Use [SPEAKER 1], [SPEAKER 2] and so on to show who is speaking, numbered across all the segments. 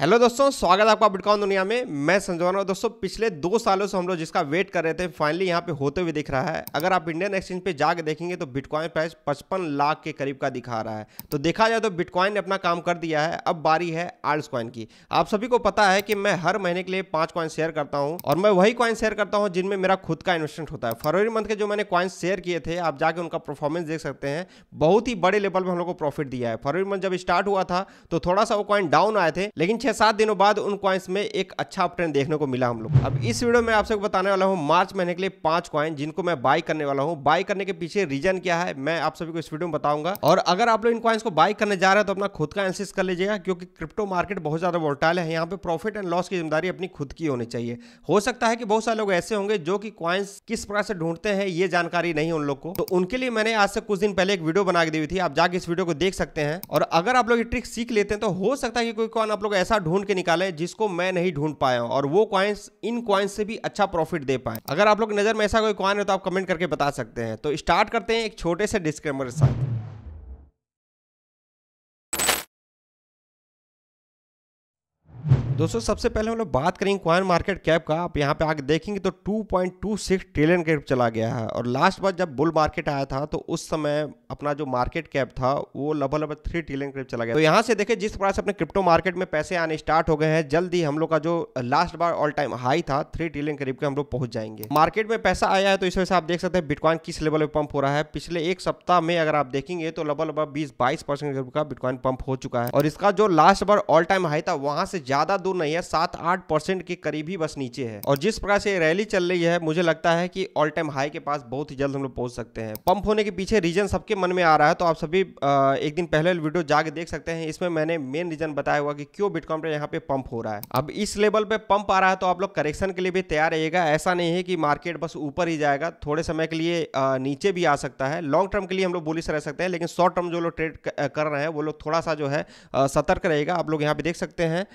[SPEAKER 1] hello दोस्तों स्वागत है आपका बिटकॉइन दुनिया में मैं संजोन और दोस्तों पिछले दो सालों से हम लोग जिसका वेट कर रहे थे फाइनली यहाँ पे होते हुए दिख रहा है अगर आप इंडियन एक्सचेंज पे जाके देखेंगे तो बिटकॉइन प्राइस पचपन लाख के करीब का दिखा रहा है तो देखा जाए तो बिटकॉइन ने अपना काम कर दिया है अब बारी है आर्ट्स कॉइन की आप सभी को पता है कि मैं हर महीने के लिए पांच कॉइन शेयर करता हूँ और मैं वही कॉइन शेयर करता हूँ जिनमें मेरा खुद का इन्वेस्टमेंट होता है फरवरी मंथ के जो मैंने कॉइन शेयर किए थे आप जाके उनका परफॉर्मेंस देख सकते हैं बहुत ही बड़े लेवल पर हम लोग को प्रॉफिट दिया है फरवरी मंथ जब स्टार्ट हुआ था तो थोड़ा सा वो कॉइन डाउन आए थे लेकिन छह सात दिनों बाद उन क्वाइंस में एक अच्छा अपट्रेंड देखने को मिला हम लोग अब इस वीडियो में आपसे बताने वाला हूँ मार्च महीने के लिए पांच कॉइन जिनको मैं बाय करने वाला हूँ बाय करने के पीछे रीजन क्या है मैं आप सभी को इस वीडियो में बताऊंगा और अगर आप लोग इन क्वाइंस को बाय करने जा रहे हैं तो अपना खुद का एनसिस कर लीजिएगा क्योंकि क्रिप्टो मार्केट बहुत ज्यादा वोल्टाइल है यहाँ पे प्रॉफिट एंड लॉस की जिम्मेदारी अपनी खुद की होनी चाहिए हो सकता है कि बहुत सारे लोग ऐसे होंगे जो कि क्वाइंस किस प्रकार से ढूंढते हैं ये जानकारी नहीं उन लोग को तो उनके लिए मैंने आज से कुछ दिन पहले एक वीडियो बना के दी हुई थी आप जाके इस वीडियो को देख सकते हैं और अगर आप लोग ये ट्रिक सीख लेते हैं तो हो सकता है कि कोई कॉइन आप लोग ऐसा ऐसा ढूंढ के निकाले जिसको मैं नहीं ढूंढ पाया और वो क्वाइंस इन क्वाइंस से भी अच्छा प्रॉफिट दे पाए अगर आप लोग नजर में ऐसा कोई क्वाइन है तो आप कमेंट करके बता सकते हैं तो स्टार्ट करते हैं एक छोटे से डिस्क्रेमर के साथ दोस्तों सबसे पहले हम लोग बात करेंगे क्वाइन मार्केट कैप का आप यहाँ पे आगे देखेंगे तो 2.26 ट्रिलियन कैप चला गया है और लास्ट बार जब बुल मार्केट आया था तो उस समय अपना जो मार्केट कैप था वो लगभग लगभग थ्री ट्रिलियन करीब चला गया तो यहाँ से देखें जिस प्रकार से अपने क्रिप्टो मार्केट में पैसे आने स्टार्ट हो गए हैं जल्द ही हम लोग का जो लास्ट बार ऑल टाइम हाई था थ्री ट्रिलियन करीब के हम लोग पहुंच जाएंगे मार्केट में पैसा आया है तो इस वजह से आप देख सकते हैं बिटकॉइन किस लेवल पे पंप हो रहा है पिछले एक सप्ताह में अगर आप देखेंगे तो लगभग लगभग बीस बाईस परसेंट का बिटकॉइन पंप हो चुका है और इसका जो लास्ट बार ऑल टाइम हाई था वहां से ज्यादा दूर दूर नहीं है सात आठ परसेंट के करीब ही बस नीचे है और जिस प्रकार से रैली चल रही है मुझे लगता है कि ऑल टाइम हाई के पास बहुत ही जल्द हम लोग पहुंच सकते हैं पंप होने के पीछे रीजन सबके मन में आ रहा है तो आप सभी एक दिन पहले वीडियो जाके देख सकते हैं इसमें मैंने मेन रीजन बताया हुआ कि क्यों बिटकॉइन यहाँ पे पंप हो रहा है अब इस लेवल पे पंप आ रहा है तो आप लोग करेक्शन के लिए भी तैयार रहेगा ऐसा नहीं है कि मार्केट बस ऊपर ही जाएगा थोड़े समय के लिए नीचे भी आ सकता है लॉन्ग टर्म के लिए हम लोग बुलिस रह सकते हैं लेकिन शॉर्ट टर्म जो लोग ट्रेड कर रहे हैं वो लोग थोड़ा सा जो है सतर्क रहेगा आप लोग यहाँ पे देख सकते हैं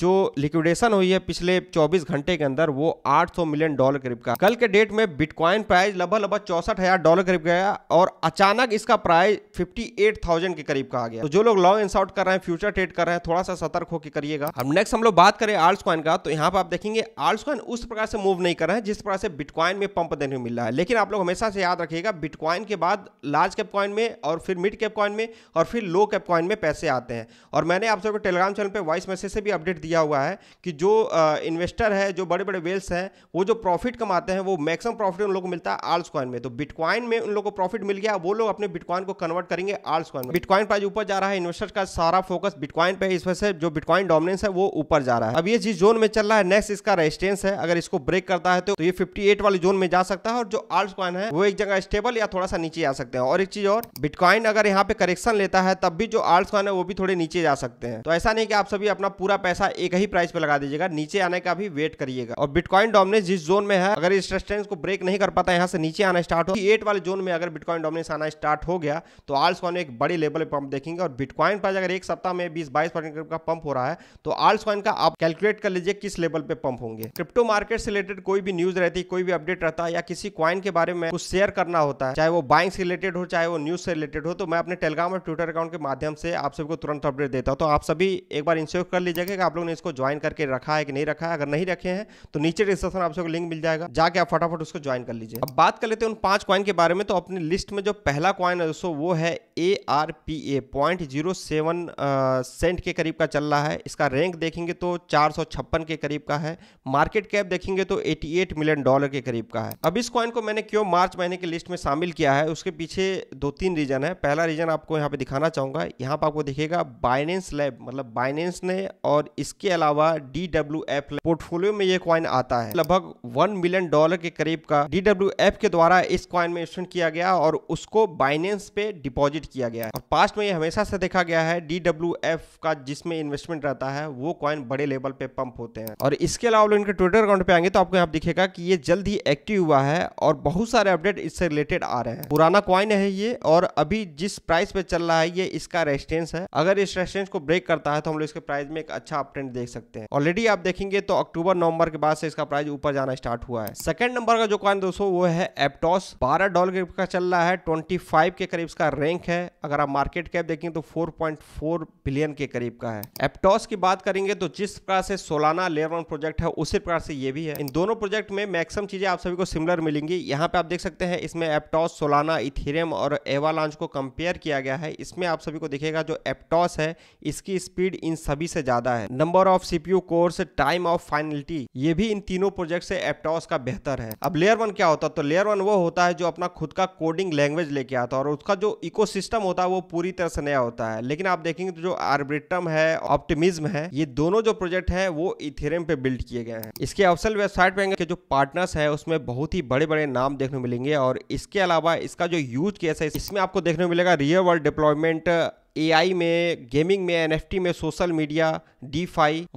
[SPEAKER 1] जो लिक्विडेशन हुई है पिछले 24 घंटे के अंदर वो 800 मिलियन डॉलर करीब का कल के डेट में बिटकॉइन प्राइस लगभग लगभग चौसठ हजार डॉलर करीब गया और अचानक इसका प्राइस 58,000 के करीब का आ गया तो जो लोग लॉन्ग इन शॉर्ट कर रहे हैं फ्यूचर ट्रेड कर रहे हैं थोड़ा सा सतर्क होकर करिएगा अब नेक्स्ट हम लोग बात करें आर्ट्स कॉइन का तो यहाँ पर आप देखेंगे आर्ट्स कॉइन उस प्रकार से मूव नहीं कर रहे हैं जिस प्रकार से बिटकॉइन में पंप देने मिल रहा है लेकिन आप लोग हमेशा से याद रखिएगा बिटकॉइन के बाद लार्ज कैप कॉइन में और फिर मिड कैप कॉइन में और फिर लो कैप कॉइन में पैसे आते हैं और मैंने आप सबको टेलीग्राम चैनल पर वॉइस मैसेज से भी अपडेट दिया दिया हुआ है कि जो इन्वेस्टर है जो बड़े बड़े वेल्स हैं वो जो प्रॉफिट कमाते हैं वो मैक्सिमम प्रॉफिट उन लोगों को मिलता है आल्स कॉइन में तो बिटकॉइन में उन लोगों को प्रॉफिट मिल गया वो लोग अपने बिटकॉइन को कन्वर्ट करेंगे आल्स कॉइन में बिटकॉइन प्राइस ऊपर जा रहा है इन्वेस्टर का सारा फोकस बिटकॉइन पर इस वजह से जो बिटकॉइन डोमिनेंस है वो ऊपर जा रहा है अब ये जिस जोन में चल रहा है नेक्स्ट इसका रेजिस्टेंस है अगर इसको ब्रेक करता है तो, तो ये फिफ्टी वाली जोन में जा सकता है और जो आल्ट कॉइन है वो एक जगह स्टेबल या थोड़ा सा नीचे आ सकते हैं और एक चीज और बिटकॉइन अगर यहाँ पे करेक्शन लेता है तब भी जो आल्ट कॉइन है वो भी थोड़े नीचे जा सकते हैं तो ऐसा नहीं कि आप सभी अपना पूरा पैसा एक ही प्राइस पे लगा दीजिएगा नीचे आने का भी वेट करिएगा और बिटकॉइन डोमिनेंस जिस जोन में है अगर इस रेस्टेंस को ब्रेक नहीं कर पाता यहाँ से नीचे आना स्टार्ट हो एट वाले जोन में अगर बिटकॉइन डोमिनेंस आना स्टार्ट हो गया तो आल्स कॉइन एक बड़ी लेवल पंप देखेंगे और बिटकॉइन पर अगर एक सप्ताह में बीस बाईस का पंप हो रहा है तो आल्स कॉइन का आप कैलकुलेट कर लीजिए किस लेवल पे पंप होंगे क्रिप्टो मार्केट से रिलेटेड कोई भी न्यूज रहती कोई भी अपडेट रहता है या किसी क्वाइन के बारे में कुछ शेयर करना होता है चाहे वो बाइंग से रिलेटेड हो चाहे वो न्यूज से रिलेटेड हो तो मैं अपने टेलीग्राम और ट्विटर अकाउंट के माध्यम से आप सबको तुरंत अपडेट देता हूँ तो आप सभी एक बार इंश्योर कर लीजिएगा कि आप लोग आपने इसको ज्वाइन करके रखा है कि नहीं रखा है अगर नहीं रखे हैं तो नीचे डिस्क्रिप्शन आप सबको लिंक मिल जाएगा जाके आप फटाफट उसको ज्वाइन कर लीजिए अब बात कर लेते हैं उन पांच क्वाइन के बारे में तो अपनी लिस्ट में जो पहला क्वाइन है दोस्तों वो है A R P A point zero seven cent के करीब का चल रहा है इसका रैंक देखेंगे तो चार सौ छप्पन के करीब का है मार्केट कैप देखेंगे तो एटी एट मिलियन डॉलर के करीब का है अब इस क्वाइन को मैंने क्यों मार्च महीने की लिस्ट में शामिल किया है उसके पीछे दो तीन रीजन है पहला रीजन आपको यहाँ पे दिखाना चाहूंगा यहाँ पर आपको देखेगा बाइनेंस लैब मतलब बाइनेंस ने और इस इसके अलावा डी डब्ल्यू एफ पोर्टफोलियो में ये क्वाइन आता है लगभग वन मिलियन डॉलर के करीब का डी डब्ल्यू एफ के द्वारा इस कॉइन में इन्वेस्टमेंट किया गया और उसको बाइनेंस पे डिपॉजिट किया गया और पास्ट में ये हमेशा से देखा गया है डी डब्ल्यू एफ का जिसमें इन्वेस्टमेंट रहता है वो क्वाइन बड़े लेवल पे पंप होते हैं और इसके अलावा इनके ट्विटर अकाउंट पे आएंगे तो आपको यहाँ दिखेगा की ये जल्द ही एक्टिव हुआ है और बहुत सारे अपडेट इससे रिलेटेड आ रहे हैं पुराना क्वाइन है ये और अभी जिस प्राइस पे चल रहा है ये इसका रेस्टेंस है अगर इस रेस्टेंस को ब्रेक करता है तो हम लोग इसके प्राइस में एक अच्छा अपट्रेंड देख सकते हैं ऑलरेडी आप देखेंगे तो अक्टूबर नवंबर के बाद से इसका प्राइस ऊपर जाना स्टार्ट हुआ है सेकंड नंबर का जो कॉइन दोस्तों वो है एप्टॉस बारह डॉलर का चल रहा है ट्वेंटी के करीब इसका रैंक है अगर आप मार्केट कैप देखेंगे तो फोर बिलियन के करीब का है एप्टॉस की बात करेंगे तो जिस प्रकार से सोलाना लेयर वन प्रोजेक्ट है उसी प्रकार से ये भी है इन दोनों प्रोजेक्ट में मैक्सिमम चीजें आप सभी को सिमिलर मिलेंगी यहाँ पे आप देख सकते हैं इसमें एप्टॉस सोलाना इथेरियम और एवालांच को कंपेयर किया गया है इसमें आप सभी को दिखेगा जो एप्टॉस है इसकी स्पीड इन सभी से ज्यादा है number number of CPU cores time of finality ये भी इन तीनों प्रोजेक्ट से एप्टॉस का बेहतर है अब लेयर वन क्या होता है तो लेयर वन वो होता है जो अपना खुद का कोडिंग लैंग्वेज लेके आता है और उसका जो इको होता है वो पूरी तरह से नया होता है लेकिन आप देखेंगे तो जो आर्बिट्रम है ऑप्टिमिज्म है ये दोनों जो प्रोजेक्ट है वो इथेरियम पे बिल्ड किए गए हैं इसके अवसर वेबसाइट पे जो पार्टनर्स है उसमें बहुत ही बड़े बड़े नाम देखने मिलेंगे और इसके अलावा इसका जो यूज केस है इसमें आपको देखने मिलेगा रियल वर्ल्ड डिप्लॉयमेंट एआई में गेमिंग में एन में सोशल मीडिया डी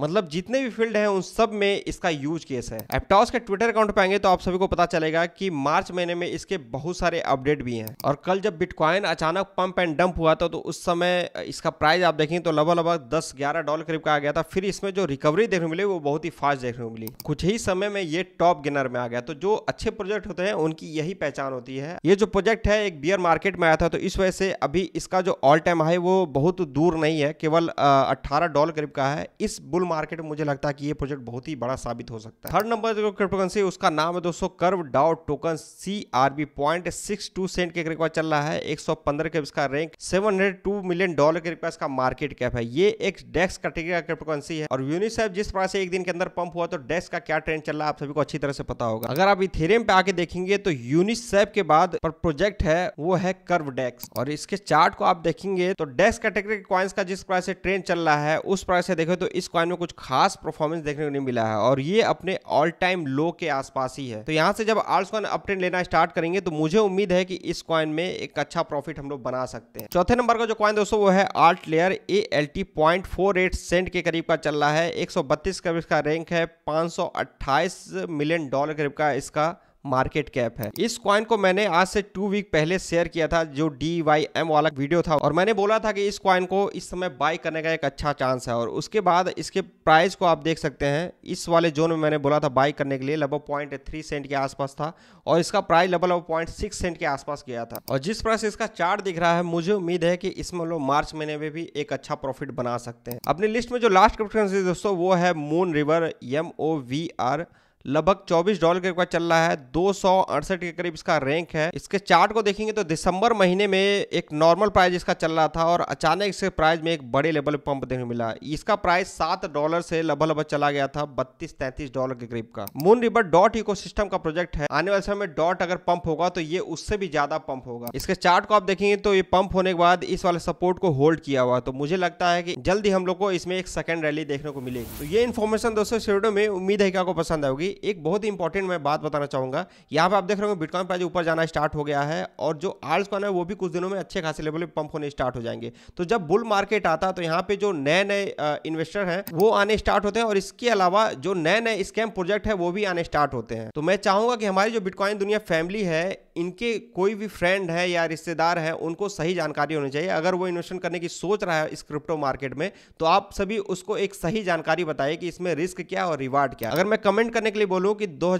[SPEAKER 1] मतलब जितने भी फील्ड हैं उन सब में इसका यूज केस है एप्टॉस के ट्विटर अकाउंट आएंगे तो आप सभी को पता चलेगा कि मार्च महीने में इसके बहुत सारे अपडेट भी हैं और कल जब बिटकॉइन अचानक पंप एंड डंप हुआ था तो उस समय इसका प्राइस आप देखें तो लगभग लगभग दस ग्यारह डॉलर करीब का आ गया था फिर इसमें जो रिकवरी देखने मिली वो बहुत ही फास्ट देखने को मिली कुछ ही समय में ये टॉप गेनर में आ गया तो जो अच्छे प्रोजेक्ट होते हैं उनकी यही पहचान होती है ये जो प्रोजेक्ट है एक बियर मार्केट में आया था तो इस वजह से अभी इसका जो ऑल टाइम हाई वो बहुत दूर नहीं है केवल अट्ठारह डॉल करीब का है इस बुल मार्केट में मुझे लगता है कि ये प्रोजेक्ट बहुत ही बड़ा साबित हो सकता है थर्ड नंबर जो क्रिप्टोकरेंसी उसका नाम है दोस्तों Curve DAO token C R V point six two cent के करीब का चल रहा है एक सौ पंद्रह के इसका rank seven hundred two million dollar के करीब इसका मार्केट कैप है ये एक डेस्क कैटेगरी का क्रिप्टोकरेंसी है और यूनिसेफ जिस प्रकार से एक दिन के अंदर पंप हुआ तो डेस्क का क्या ट्रेंड चल रहा है आप सभी को अच्छी तरह से पता होगा अगर आप इथेरियम पे आके देखेंगे तो यूनिसेफ के बाद पर प्रोजेक्ट है वो है कर्व डेस्क और इसके चार्ट को आप देखेंगे तो डेस्क कैटेगरी के कॉइन्स का जिस प्राइस से ट्रेंड चल रहा है उस प्राइस से देखें तो इस कॉइन में कुछ खास परफॉर्मेंस देखने को नहीं मिला है और ये अपने ऑल टाइम लो के आसपास ही है तो यहाँ से जब आर्ट्स कॉइन अप ट्रेंड लेना स्टार्ट करेंगे तो मुझे उम्मीद है कि इस कॉइन में एक अच्छा प्रॉफिट हम लोग बना सकते हैं चौथे नंबर का जो कॉइन दोस्तों वो है AltLayer A L T point four eight cent के करीब का चल रहा है एक सौ बत्तीस करीब रैंक है पाँच सौ अट्ठाईस मिलियन डॉलर करीब का इसका मार्केट कैप है इस क्वाइन को मैंने आज से टू वीक पहले शेयर किया था जो डी वाई एम वाला वीडियो था और मैंने बोला था कि इस क्वाइन को इस समय बाय करने का एक अच्छा चांस है और उसके बाद इसके प्राइस को आप देख सकते हैं इस वाले जोन में मैंने बोला था बाय करने के लिए लगभग पॉइंट थ्री सेंट के आसपास था और इसका प्राइस लगभग लगभग पॉइंट सिक्स सेंट के आसपास गया था और जिस प्रकार से इसका चार्ट दिख रहा है मुझे उम्मीद है कि इसमें लोग मार्च महीने में भी एक अच्छा प्रॉफिट बना सकते हैं अपनी लिस्ट में जो लास्ट क्रिप्टो दोस्तों वो है Moon River M O V R लगभग 24 डॉलर के ऊपर चल रहा है दो के करीब इसका रैंक है इसके चार्ट को देखेंगे तो दिसंबर महीने में एक नॉर्मल प्राइस इसका चल रहा था और अचानक इसके प्राइस में एक बड़े लेवल पंप देखने मिला इसका प्राइस सात डॉलर से लगभग लगभग चला गया था बत्तीस तैंतीस डॉलर के करीब का मून रिवर डॉट इको का प्रोजेक्ट है आने वाले समय में डॉट अगर पंप होगा तो ये उससे भी ज्यादा पंप होगा इसके चार्ट को आप देखेंगे तो ये पंप होने के बाद इस वाले सपोर्ट को होल्ड किया हुआ तो मुझे लगता है कि जल्दी हम लोग को इसमें एक सेकंड रैली देखने को मिलेगी तो ये इन्फॉर्मेशन दोस्तों में उम्मीद है कि आपको पसंद आएगी एक बहुत ही इंपॉर्टेंट मैं बात बताना चाहूँगा यहाँ पर आप देख रहे हो बिटकॉइन प्राइस ऊपर जाना स्टार्ट हो गया है और जो आर्ट्स कॉइन है वो भी कुछ दिनों में अच्छे खासे लेवल पर पंप होने स्टार्ट हो जाएंगे तो जब बुल मार्केट आता तो यहाँ पे जो नए नए इन्वेस्टर हैं वो आने स्टार्ट होते हैं और इसके अलावा जो नए नए स्कैम प्रोजेक्ट है वो भी आने स्टार्ट होते हैं तो मैं चाहूँगा कि हमारी जो बिटकॉइन दुनिया फैमिली है इनके कोई भी फ्रेंड है या रिश्तेदार है उनको सही जानकारी होनी चाहिए अगर वो इन्वेस्टमेंट करने की सोच रहा है इस क्रिप्टो मार्केट में तो आप सभी उसको एक सही जानकारी बताइए कि इसमें रिस्क क्या और रिवार्ड क्या अगर मैं कमेंट करने के लिए बोलूँ कि दो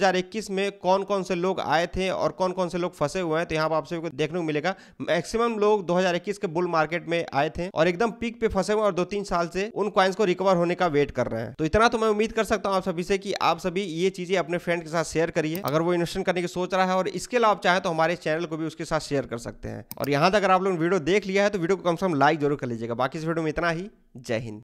[SPEAKER 1] में कौन कौन से लोग आए थे और कौन कौन से लोग फंसे हुए हैं तो यहाँ पर आप सभी को देखने को मिलेगा मैक्सिमम लोग दो के बुल मार्केट में आए थे और एकदम पीक पे फंसे हुए और दो तीन साल से उन क्वाइंस को रिकवर होने का वेट कर रहे हैं तो इतना तो मैं उम्मीद कर सकता हूँ आप सभी से कि आप सभी ये चीजें अपने फ्रेंड के साथ शेयर करिए अगर वो इन्वेस्टमेंट करने की सोच रहा है और इसके अलावा चाहे तो हमारे चैनल को भी उसके साथ शेयर कर सकते हैं और यहां तक अगर आप लोग वीडियो देख लिया है तो वीडियो को कम से कम लाइक जरूर कर लीजिएगा बाकी इस वीडियो में इतना ही जय हिंद